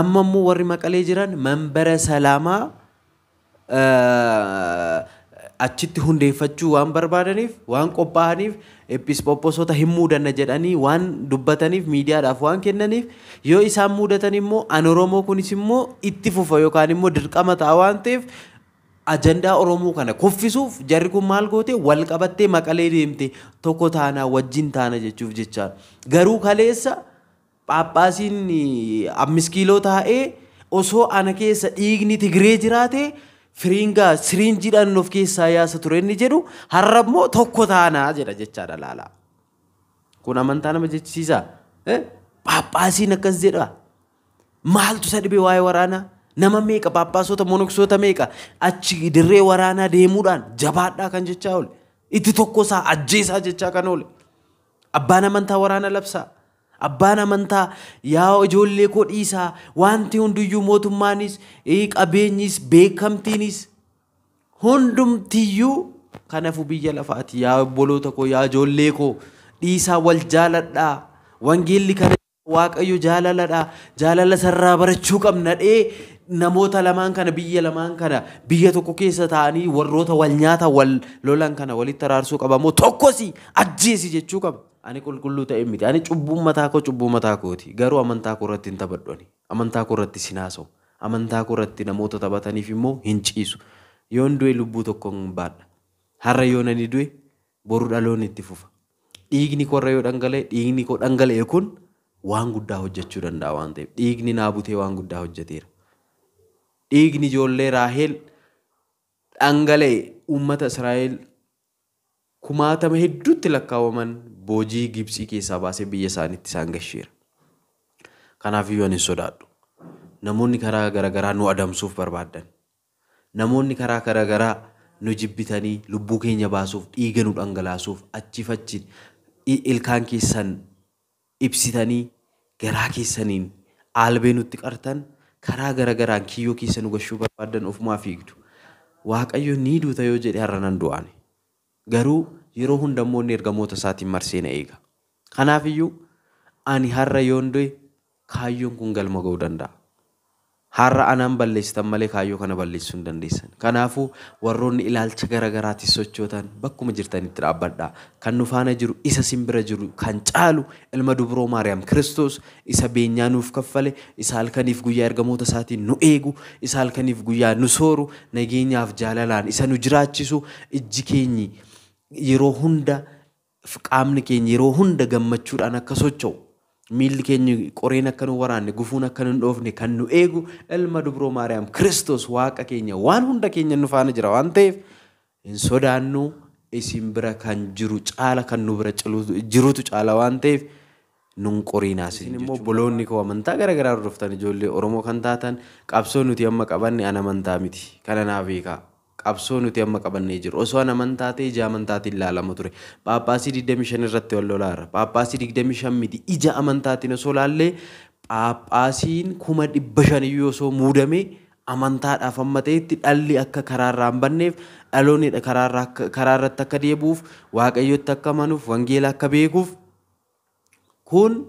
amma immoo warri maqalee jiran mambara salaamaa achitti hundeeffachuu waan barbaadaniif waan qophaa'aniif episkooposota hin muudanna jedhanii waan dubbataniif miidiyaadhaaf waan kennaniif yoo isaan muudatan immoo an oromoo kunis immoo itti fufa yookaan immoo dirqama ta'a waan ajandaa oromoo kana kuffisuuf jarri kun maal goote wal qabattee maqalee deemte tokko taanaa wajjin taana jechuuf jechaa garuu kaleessa. Paappaasiin ammis kiiloo taa'ee osoo ana keessa dhiigni Tigree jiraate firiingaa siriinjiidhaan of keessaa yaasa ture inni jedhu har'a tokko taanaa jedha jechaadha laalaa. Kun amantaa nama jechisiisaa. Paappaasiin akkas jedha. Maaltu isa dhibee waa'ee waraanaa? Nama meeqa paappaasota monoksoota meeqa achi dirree waraanaa deemuudhaan jabaadhaa kan jechaa oole. Itti tokkosaa ajjeesaa jechaa kan oole. Abbaan amantaa waraanaa labsaa. Abbaan amantaa yaa ijoollee koo dhiisaa wanti hundiyyuu mootummaanis qabeenyis beekamtiinis hundumtiyyuu kanafu biyya lafaati yaa obboloota koo yaa ijoollee koo dhiisaa wal jaaladhaa wangeelli kana waaqayyo jaalaladhaa jaalala sarraa barachuu qabna namoota lamaan kana biyya lamaan kana biyya tokko keessa taa'anii warroota wal nyaata wal lolan kana walitti araarsuu qabamoo tokkosi ajjeesi jechuu qaba. ani qulqulluu ta'e miti. Ani cubbuun mataa koo cubbuu mataa kooti. Garuu amantaa koo irratti hin taphadhani. Amantaa koo irratti sinaasa'u. Amantaa irratti namoota taphataniif immoo hin ciisu. Yoon du'e lubbuu tokkoon hin baadha. Har'a yoon ani du'e boru dhaloon itti fufa. Dhiigni koo yoo dhiigni koo kun waan guddaa hojjechuu danda'a waan ta'eef dhiigni ummata israel waan guddaa hojjeteera. Dhiigni ijoollee uummata kumaatama hedduutti boojii Gibsii keessaa baasee biyya isaaniitti isaan gasheera. Kanaaf iyyuu ani sodaadhu. Namoonni karaa garaagaraa nu adamsuuf barbaadan. Namoonni karaa garaagaraa nu jibbitanii lubbuu keenya baasuuf dhiiga nu dhangalaasuuf achii ilkaan keessan ibsitanii garaa keessaniin aalbee nutti qartan karaa garagaraan kiyyoo keessa nu gashuu barbaadan ofumaa fiigdu. Waaqayyo ni duuta yoo jedhe har'a nan Garuu yeroo hundammoo inni ergamoota isaatiin marsee na eega. Kanaafiyyuu ani har'a yoon du'e kaayyoon kun galma ga'uu danda'a. Har'a anaan balleessitan malee kaayyoo kana balleessuu hin dandeessan. Kanaafuu warroonni ilaalcha garaagaraatiin sochootan bakkuma jirtanitti dhaabbadhaa. Kan nu faana jiru isa simbira jiru kan caalu ilma dubroo Maariyaam Kiristoos isa beenyaa nuuf kaffale isa halkaniif guyyaa ergamoota isaatiin nu eegu isa halkaniif guyyaa nu sooru nageenyaaf jaalalaan isa nu jiraachisu ijji keenyi yeroo hunda qaamni keenya yeroo hunda gammachuudhaan akka socho'u miilli keenya qoreen akka nu waraanne gufuun akka nu dhoofne kan nu eegu ilma dubroo maariyaam kiristoos waaqa keenya waan hunda keenya nu faana jira waan ta'eef hin sodaannu isin bira kan jiru caala kan nu bira jirutu caala waan ta'eef nun qoriinaas immoo boloonni koo amantaa garaagaraa hordoftan ijoollee oromoo kan taatan qabsoo nuti amma qabanne an amantaa miti kana naa beekaa. kabso nuti amma qabannee jiru. Osoo an amantaa ta'e ija amantaatiin ilaalama ture. Paappaasii 25 irratti wal lolaara. Paappaasii shan miti ija amantaatiin osoo laallee paappaasiin kuma dhibba shaniyyuu osoo muudamee amantaadhaaf amma ta'etti dhalli akka karaarraa hin banneef dhaloonni karaarratti akka deebuuf waaqayyotti akka amanuuf wangeela akka beekuuf kun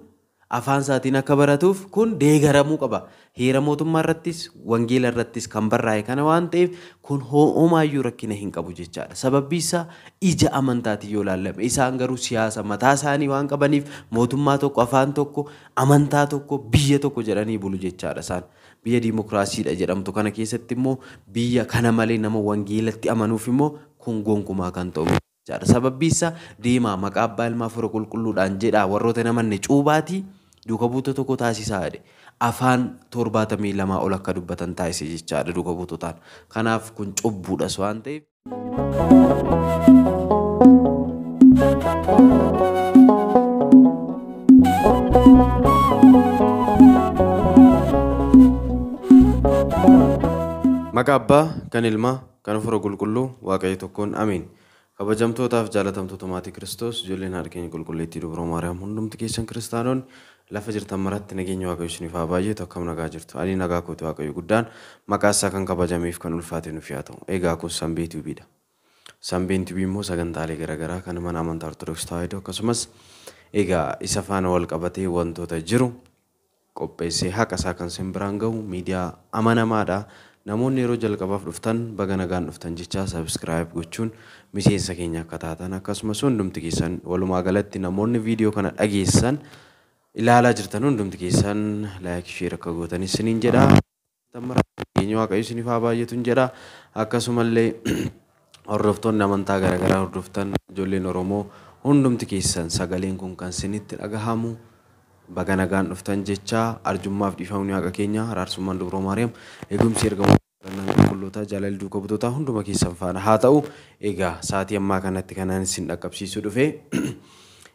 afaan saatin akka baratuuf kun deegaramuu qaba. Heera mootummaa irrattis wangeela irrattis kan barraa'e kana waan ta'eef kun ho'umaayyuu rakkina hin qabu jechaadha. Sababbi isaa ija amantaatiin yoo isaan garuu siyaasa mataa isaanii waan qabaniif mootummaa tokko afaan tokko amantaa tokko biyya tokko jedhanii bulu Biyya jedhamtu kana keessatti immoo biyya kana malee nama wangeelatti amanuuf immoo kun gonkumaa kan ta'u. Sababbi isaa deemaa maqaa abbaa ilmaa fura qulqulluudhaan jedhaa warroota namanne cuubaatii. duuka buutota tokko taasisaa jedhe afaan torbaatamii lamaa ol akka dubbatan taasise jechaadha duuka buutotaan. Kanaaf kun cubbuudhas waan ta'eef. Maqaa abbaa kan ilmaa kan ofirra qulqulluu waaqayyo tokkoon amiin. Kabajamtootaaf jaalatamtoota maatii Kiristoos ijoolleen haadha keenya qulqulleettii dubroo hundumtu keessan kiristaanonni lafa jirtan maratti nageenya waaqayyo isiniif haa baay'eetu akkam nagaa jirtu. Ani nagaa kootu waaqayyo guddaan maqaa isaa kan kabajameef kan ulfaate yaa ta'u. Egaa kun sanbee tiibiidha. Sanbeen tiibii immoo sagantaalee garaagaraa kan mana amantaa Ortodoksii Tawaahidoo akkasumas egaa isa faana wal qabatee wantoota jiru qopheessee haqa isaa kan sin biraan gahu miidiyaa amanamaadha. Namoonni yeroo jalqabaaf dhuftan baga nagaan dhuftan jechaa miseensa keenya akka taatan akkasumas hundumti keessan walumaa galatti namoonni viidiyoo kana dhageessan ilaalaa jirtan hundumti keessan laayik ishee rakka gootan isiniin jedha. Keenya waaqayyo isinif haa baay'atuun jedha. Akkasumallee hordoftoonni amantaa garaagaraa hordoftan ijoolleen Oromoo hundumti keessan sagaleen kun kan isinitti dhagahamu baga nagaan dhuftan jechaa arjummaaf dhiifamni haqa keenya araarsummaan dubroo maariyaam eegumsi ergamoo jaalalootaa jaalalli duukaa butootaa hunduma keessan faana haa ta'u egaa sa'aatii ammaa kanatti kanaan isin dhaqqabsiisu dhufe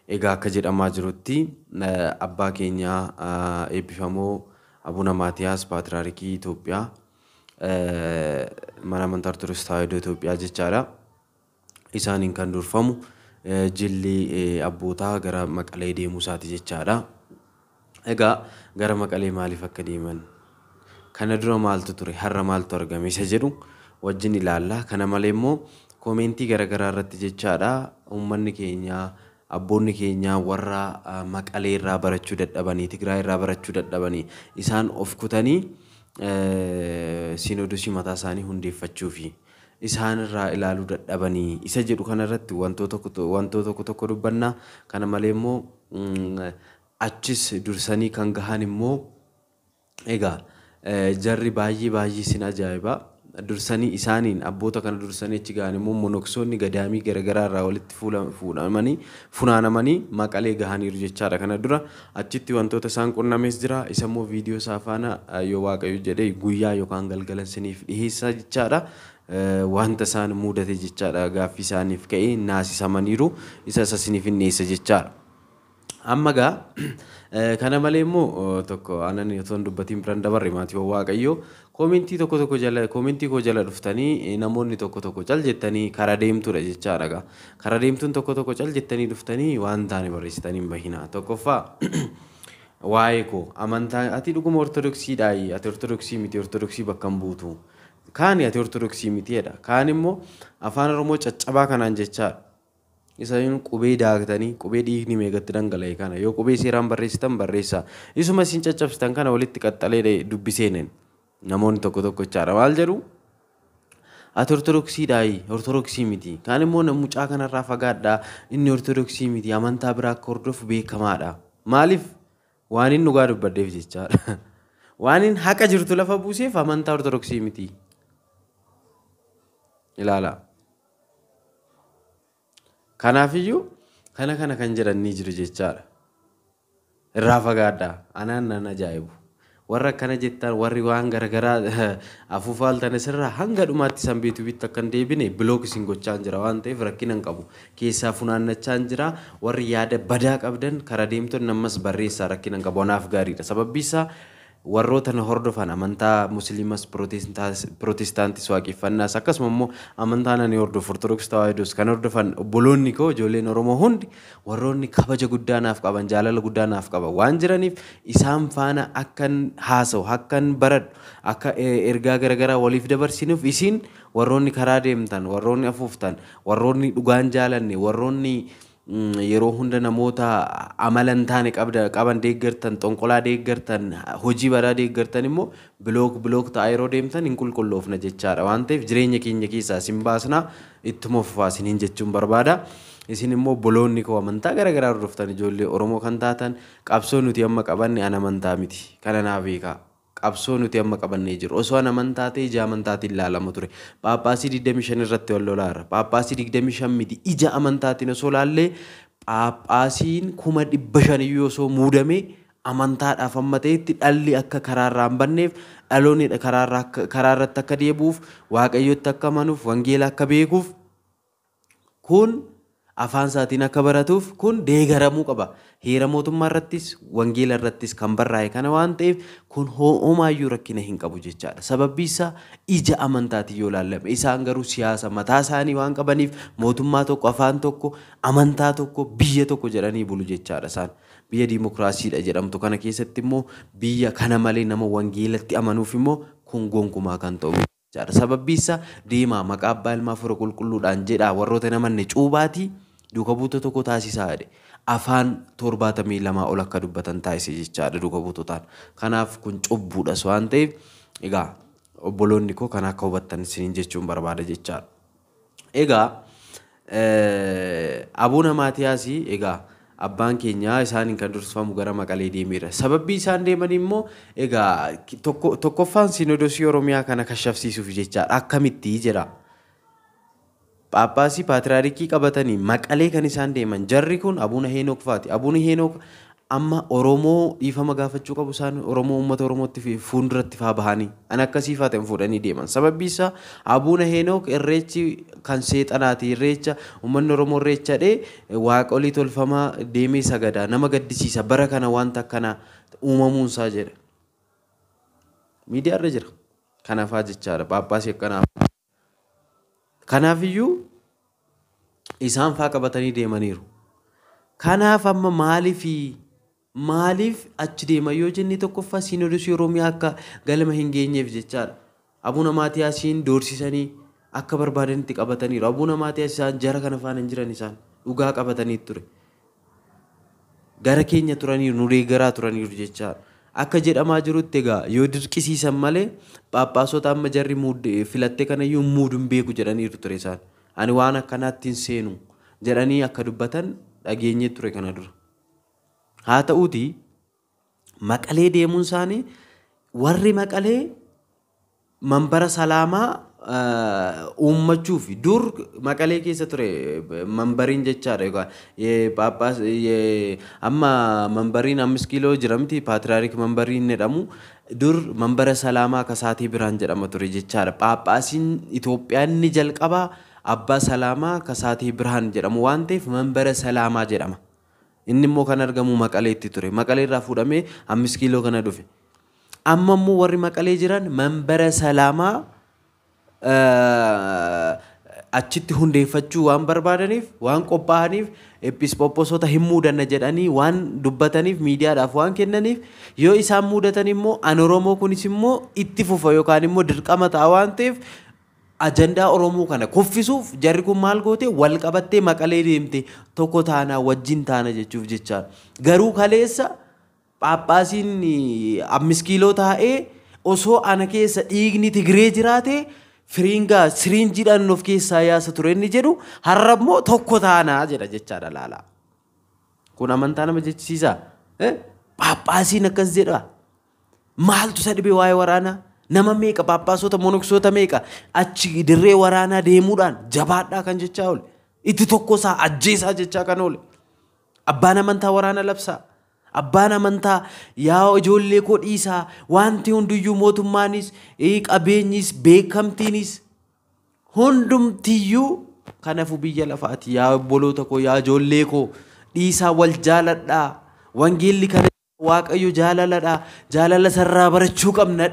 egaa akka jedhamaa jirutti abbaa keenyaa eebbifamoo abuna maatiyaas paatiraarikii Itoophiyaa mana amantaa ortodoksii tawaahidoo Itoophiyaa jechaadha. Isaaniin kan durfamu jilli abbootaa gara maqalee deemuusaati jechaadha. Egaa gara maqalee maaliif akka deeman? kana dura maaltu ture har'a maaltu argame isa jedhu wajjin ilaalla. Kana malee immoo koomentii garaagaraa irratti jechaadha uummanni keenya abboonni keenya warra ah, maqalee irraa barachuu dadhabanii irraa barachuu dadhabanii isaan of kutanii eh, sinodosii mataa isaanii hundeeffachuu fi isaan irraa ilaaluu dadhabanii isa jedhu kanarratti wantoota tokko tokko dubbannaa kana malee immoo mm, achis dursanii kan gahan immoo egaa Eh, jarri baay'ee baay'ee sin ajaa'ibaa. Dursanii isaaniin abboota kana dursanii achi gahan immoo monoksoonni gadaamii garaagaraa irraa walitti funaanamanii maqalee gahaniiru jechaadha. Kana dura achitti wantoota isaan qunnames jira. Isa viidiyoo isaa eh, yoo waaqayyo jedhee guyyaa yookaan galgala isiniif dhiheessa jechaadha. Eh, wanta isaan mudate jechaadha gaaffii isaaniif ka'ee naasisamaniiru isa isa hin jechaadha. ammagaa kana malee immoo tokko aannan otoo hin dubbatiin bira h n dabarre m a a t i i w w a waaqayyoo k o o m i n t i i tokko tokko jala k o o m i n t i i koo jala dhuftanii namoonni tokko tokko cal jettanii kara deemtuudha jechaadha. Kara deemtuun tokko tokko cal jettanii dhuftanii waan taane barreessitanii hin bahina. Tokkoffaa waa'ee koo amantaa ati dhuguma ortodoksiidhaayi ati ortodoksii miti ortodoksii bakka hin buutu. Kaani ati ortodoksii m i t i e d h a Kaan immoo afaan oromoo caccabaa kanaan j e c h a a a Isaayyuu qubee daaktanii qubee dhiigni meeqatti dhangala'e kana yoo qubee seeraan barreessitan barreessaa. Isuma isin caccabsitan kana walitti qaxxalee dubbiseen namoonni tokko tokko jechaadha. Maal jedhu ati ortodoksiidhaayi ortodoksii miti. Kaan immoo mucaa kanarraa fagaadhaa inni ortodoksii miti amantaa biraa akka hordofu beekamaadha. Maaliif waan inni dhugaa dubbaddeef jechaadha. Waan inni haqa jirtu lafa buuseef amantaa ortodoksii miti. Ilaala. Kanaafiyyuu kana kana kan jedhan jiru jechaadha. Irraa fagaadhaa. Anaan nan ajaa'ibu. Warra akkana jettan warri waan garaagaraa afuufaaltan asirraa hanga dhumaatti san biitubitti akka hin deebine bilook gochaan jira waan ta'eef rakkina hin qabu. Keessaa funaannachaan jira warri yaada badaa qabdan karaa deemtoonni ammas barreessaa rakkina hin qabu. Kanaaf gaariidha. Sababbi isaa warroota nu hordofan amantaa musliimas pirootestaantis waaqeffannaas akkasuma immoo amantaa ani hordof ortodoksii kan hordofan obboloonni koo ijoolleen oromoo hundi warroonni kabaja guddaa naaf qaban jaalala guddaa waan jiraniif isaan faana akkan haasa'u akkan baradhu akka e, ergaa garaagaraa waliif dabarsinuuf isiin warroonni karaa deemtan warroonni afuuftan warroonni dhugaan jaalanne warroonni. yeroo hunda namoota amalan hin taane qaban deeggartan, xonqolaa deeggartan, hojii baraa deeggartan immoo bilook bilook ta'a yeroo deemtan hin qulqulloofna jechaadha. Waan ta'eef jireenya keenya keessaa isin baasnaa ittuma fufaasiniin jechuun barbaada. Isin immoo boloonni koo amantaa garaa hordoftan ijoollee Oromoo kan taatan qabsoo nuti amma qabanne an amantaa miti. Kana naa beekaa. qabsoo nuti amma qabannee jiru. Osoo an amantaa ta'e ija amantaatiin ilaalama ture. Paappaasii shan irratti wal lolaara. Paappaasii shan miti ija amantaatiin osoo laallee paappaasiin kuma dhibba shaniyyuu osoo muudame amantaadhaaf amma ta'etti dhalli akka karaarraa hin banneef dhaloonni karaarratti akka deebuuf waaqayyotti akka amanuuf wangeela akka beekuuf kun afaan isaatiin akka baratuuf kun deegaramuu qaba. hiira mootummaa irrattis wangeela irrattis kan barraa'e kana waan ta'eef kun ho'umaayyuu rakkina hin qabu jechaadha. Sababbi isaa ija amantaatiin yoo ilaallame isaan garuu siyaasa mataa isaanii waan qabaniif mootummaa tokko afaan tokko amantaa tokko biyya tokko jedhanii bulu jechaadha isaan. Biyya diimokiraasiidha jedhamtu kana keessatti immoo biyya kana malee nama wangeelatti amanuuf immoo kun gonkumaa kan ta'u. Sababbi isaa diimaa maqaa abbaa ilmaa fura qulqulluudhaan jedhaa warroota namanne cuubaatii. duuka buutota koo taasisaa jedhe afaan torbaatamii lamaa ol akka dubbatan taasisee jechaadha duuka buutotaan. Kanaaf kun cubbuudhas waan ta'eef egaa obboloonni koo kan akka jechuun barbaada jechaadha. Egaa abuun hamaatiyaasii egaa abbaan keenya isaaniin kan durfamu gara maqalee deemeera. sababii isaan deeman immoo egaa tokkoffaan sinodosii Oromiyaa kana kashafsiisuuf jechaadha. Akkamitti jira? Paappaasii Paatiraarikii qabatanii maqalee kan isaan deeman jarri kun Abuuna Heenook faati. Abuuni Heenook amma Oromoo dhiifama gaafachuu qabu isaan Oromoo uummata Oromootti fi fuulduratti faa bahanii an akkasii faa ta'an fuudhanii deeman. Sababbi isaa Abuuna Heenook irreechi kan seexanaati irreecha uummanni Oromoo irreecha dhee waaqolii tolfamaa deemee sagadaa nama gaddisiisa bara kana wanta akkana uumamuunsaa jedha. Miidiyaa irra jira. Kanaafaa jechaadha paappaasii akkanaa. Kanaafiyyuu isaan faa qabatanii deemaniiru. Kanaaf amma maaliif achi deema yoo jenne tokkoffaa siinodoosii Oromiyaa akka galma hin geenyeef jechaadha. Abuuna Maatiyaasiin doorsisanii akka barbaadanitti qabataniiru. abuu Maatiyaas isaan jara kana faana hin jiran isaan dhugaa qabatanii ture. Gara keenya turaniiru, nu garaa turaniiru jechaadha. akka jedhamaa jirutti egaa yoo dirqisiisan malee papasota ama jarri filattee kanayyuu muuduun beeku jedhaniiru ture isaan. Ani waan akkanaatti hin seenu jedhanii akka dubbatan dhageenyee ture kana dura. Haa ta'uuti maqalee deemuun isaanii warri maqalee manbara salaamaa uummachuuf dur maqalee keessa ture manbariin jechaadha yookaan paappaas amma manbariin ammis kiiloo jiramti paatiraarik manbariin jedhamu dur manbara salaamaa kasaatii biraan jedhama ture jechaadha paappaasiin Itoophiyaa inni jalqabaa abbaa salaamaa kasaatii biraan jedhamu waan ta'eef manbara salaamaa jedhama. Inni immoo kan argamu maqaleetti ture maqalee irraa fuudhamee ammis kiiloo kana dhufe amma immoo warri maqalee jiran manbara salaamaa. achitti hundeeffachuu waan barbaadaniif waan qophaa'aniif epispopposoota hin muudanna jedhanii waan dubbataniif miidiyaadhaaf waan kennaniif yoo isaan mudatan immoo an oromoo kunis immoo itti fufa yookaan immoo dirqama ta'a waan ta'eef ajandaa oromoo kana kuffisuuf jarri kun maal goote wal qabattee maqalee deemte tokko taanaa wajjin taana jechuuf jechaadha garuu kaleessa paaphaasiin eh, ammis kiiloo taa'ee osoo ana keessa dhiigni tigree jiraatee. firiingaa siriinjiidhaan of keessaa yaasa ture inni jedhu har'a tokko taanaa jedha jechaadha laala. Kun amantaa nama jechisiisaa. Paappaasiin akkas jedha. Maaltu isa dhibee waa'ee waraanaa? Nama meeqa paappaasota monoksoota meeqa achi dirree waraanaa deemuudhaan jabaadhaa kan jechaa oole. Itti tokkosaa ajjeesaa jechaa kan oole. Abbaan amantaa waraana labsaa. Abbaan amantaa yaa ijoollee koo dhiisaa wanti hundiyyuu mootummaanis qabeenyis beekamtiinis hundumtiyyuu kanafu biyya lafaati yaa obboloota koo yaa ijoollee koo dhiisaa wal jaaladhaa wangeelli kana waaqayyo jaalaladhaa jaalala sarraa barachuu qabna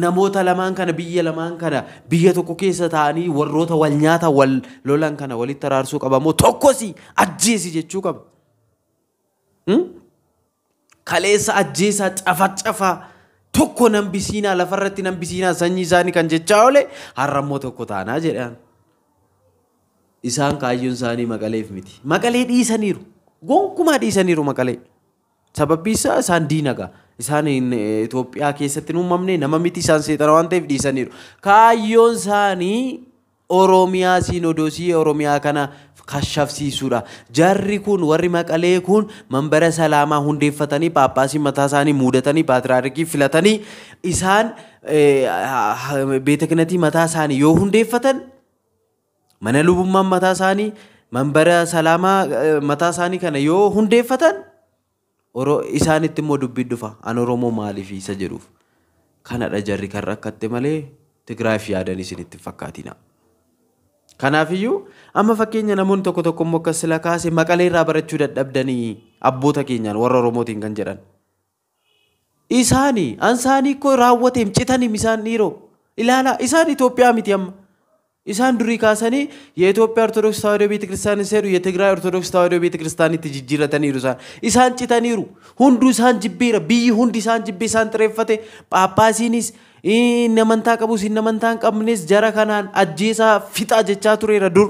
namoota lamaan kana biyya lamaan kana biyya tokko keessa taa'anii warroota wal nyaata wal lolan kana walitti araarsuu qaba moo tokkosi jechuu qaba. Hmm? kaleessa ajjeesaa cafacafa tokko nan bisiinaa lafarratti nan bisiinaa sanyii isaanii kan jechaa oole har'ammoo tokko taanaa jedhaan. Isaan kaayyoon isaanii maqaleef miti. Maqalee dhiisaniiru. Gonkumaa dhiisaniiru maqalee. Sababbi isaan diinaga. Isaan e, Itoophiyaa keessatti hin uumamne nama miti isaan seexana waan ta'eef dhiisaniiru. Kaayyoon isaanii Oromiyaa siin odosii Oromiyaa kana kashafsiisuudha. jarri kun warri maqalee kun manbara salaamaa hundeeffatanii paappaasii mataa isaanii muudatanii paatraarikii filatanii isaan eh, beeta mataa isaanii yoo hundeeffatan mana lubummaan mataa isaanii manbara salaamaa eh, mataa isaanii kana yoo hundeeffatan isaanitti immoo dubbiin dhufa an oromoo maaliif isa jedhuuf kanadha jarri kan rakkatte malee tigraaf yaadan isinitti fakkaatina. Kanaafiyyuu amma fakkeenya namoonni tokko tokko immoo akka sila kaase maqalee barachuu dadhabdanii abboota keenyaan warra Oromootiin kan jedhan. Isaani koo raawwateem citaniim isaan dhiiroo ilaalaa isaan Itoophiyaa miti amma. Isaan durii kaasanii የኢትዮጵያ ኦርቶዶክስ ተዋሕዶ ቤተክርስቲያን ሲሄዱ የትግራይ ኦርቶዶክስ ተዋሕዶ ቤተክርስቲያን ትጅጅረተኒሩ ኢሳን ኢሳን ጭተኒሩ ሁንዱ isaan ጅቤረ ብይ ሁንዲ Inni amantaa qabus inni amantaa hin qabnes jara kanaan ajjeesaa fixaa jechaa tureera dur.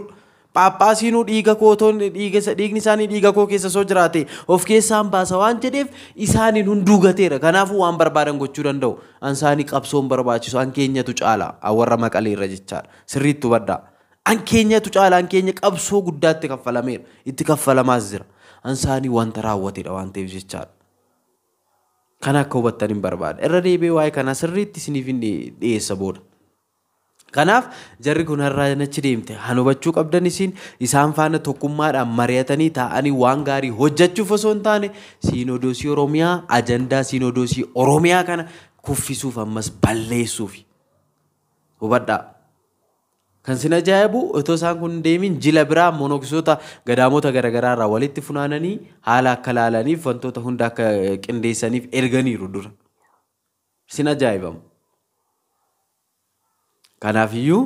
Paappaasiinuu dhiiga kootoon dhiigni isaanii dhiiga koo keessa soo jiraate of keessaan baasa waan jedheef isaaniin hunduu gateera. Kanaafuu waan barbaadan gochuu danda'u. An isaanii qabsoon barbaachisu an keenyatu caala warra maqaleerra jechaadha. Sirriitti hubadhaa. An keenyatu caala an keenya qabsoo guddaatti kaffalameera. Itti kaffalamaas jira. An isaanii wanta raawwateedha waan Kana akka hubattan hin barbaada. Irra deebi'ee waa'ee kanaa sirriitti isiniif hin dhiyeessa booda. Kanaaf jarri kun har'aa achi deemte han hubachuu qabdan isin isaan faana tokkummaadhaan mari'atanii taa'anii waan gaarii hojjachuuf osoo hin taane siinodoosii Oromiyaa ajandaa siinodoosii Oromiyaa kana kuffisuuf ammas balleessuuf Hubadhaa. Kan sin ajaa'ibu itoo isaan kun deemin jila biraa monoksoota gadaamota garaagaraa irraa walitti funaananii haala akka laalaniif wantoota hunda akka qindeessaniif erganiiru dura. Sin ajaa'ibamu. Kanaaf iyyuu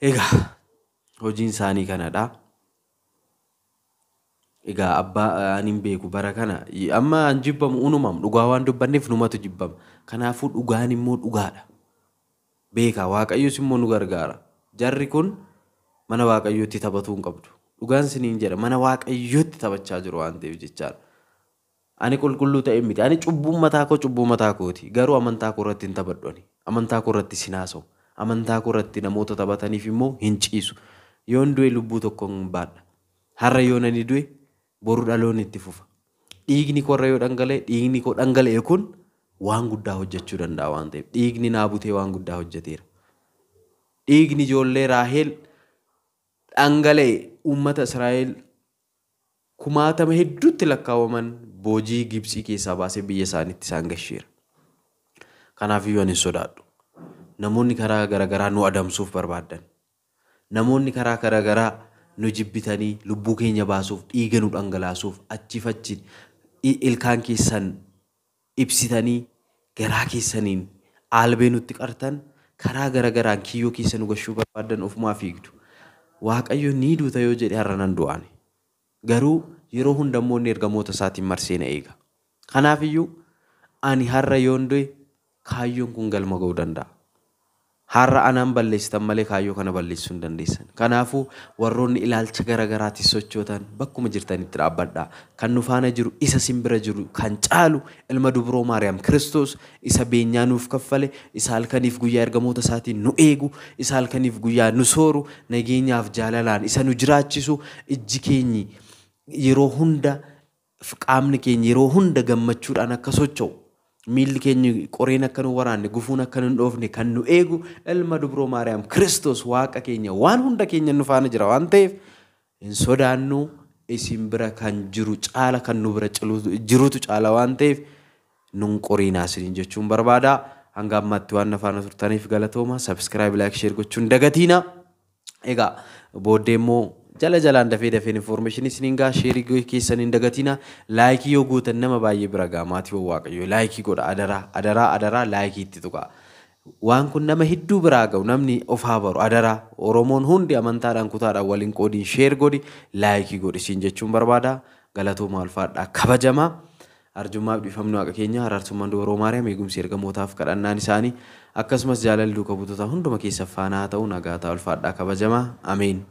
egaa hojiin isaanii kanadha. Egaa abbaa ani hin beeku bara kana amma an jibbamu unumamu dhugaa waan dubbanneef numatu jibbama. Kanaafuu dhugaan immoo dhugaadha. Beekaa waaqayyus immoo nu gargaara. Jarri kun mana waaqayyootti taphatuu hin qabdu. Dhugaan siniin jedha mana waaqayyootti taphachaa jiru waan ta'eef jechaadha. Ani qulqulluu ta'e miti. Ani cubbuun mataa koo cubbuu mataa kooti. Garuu amantaa koo irratti hin taphadhu ani. Amantaa koo irratti sinaasawu. Amantaa koo namoota taphataniif immoo hin ciisu. Yoon du'e lubbuu tokko hin baadha. Har'a yoon ani du'e boru dhaloon itti fufa. Dhiigni koo irra yoo dhangala'e dhiigni koo dhangala'e kun waan guddaa hojjechuu danda'a waan ta'eef dhiigni naa butee waan guddaa hojjeteera. dhiigni ijoollee rahel dangalee uummata israel kumaatama hedduutti lakkaa'aman boojii gibsii keessaa baasee biyya isaaniitti isaan gasheera. Kanaaf iyyuu ani sodaadhu. Namoonni karaa garaagaraa nu adamsuuf barbaadan. Namoonni karaa garaagaraa nu jibbitanii lubbuu keenya baasuuf dhiiga nu dhangalaasuuf achii ilkaan keessan ibsitanii garaa keessaniin albee nutti qartan. karaa garagaraan kiyyoo keessa nu barbaadan ofumaa fiigdu. Waaqayyo ni duuta yoo jedhe har'a nan du'aane. Garuu yeroo hunda immoo inni isaatiin marsee na eega. Kanaafiyyuu ani har'a yoon kaayyoon kun galma ga'uu danda'a. har'a anaan balleessitan malee kaayyoo kana balleessuu hin dandeessan. Kanaafuu warroonni ilaalcha garaagaraatiin sochootan bakkuma jirtanitti dhaabbadha. Kan nu faana jiru isa simbira jiru kan caalu ilma dubroo Maariyaam Kiristoos isa beenyaa nuuf kaffale isa halkaniif guyyaa ergamoota isaatiin nu eegu isa halkaniif guyyaa nu sooru nageenyaaf jaalalaan isa nu jiraachisu iji keenyi yeroo hunda qaamni keenya yeroo hunda gammachuudhaan akka socho'u miilli keenya qoreen akka nu waraanne gufuun akka nu dhoofne kan nu eegu ilma dubroo maariyaam kiristoos waaqa keenya waan hunda keenya nu faana jira waan ta'eef hin sodaannu isin bira kan jiru caala kan nu bira jirutu caala waan ta'eef nun qoriinaasiniin jechuun barbaada hanga ammaatti waan na turtaniif galatooma sabiskiraayib laayik jala jalaan dafee dafee information isiniin gaa sheerii keessan hin dagatina laayikii yoo gootan nama baay'ee bira gaa maatii hoo waaqayyo laayikii godha adaraa adaraa adaraa laayikii Waan kun nama hedduu biraa ga'u namni of haa baru adaraa Oromoon hundi amantaadhaan kutaadhaan waliin qoodiin sheer godhi laayikii godhi siin jechuun barbaada galatooma alfaadhaa kabajamaa. arjummaa dhifamnu haqa keenya araarsummaan dubaroo maariyaam eegumsi ergamootaaf kadhannaan isaanii akkasumas jaalalli duuka hunduma keessa faanaa kabajamaa ameen.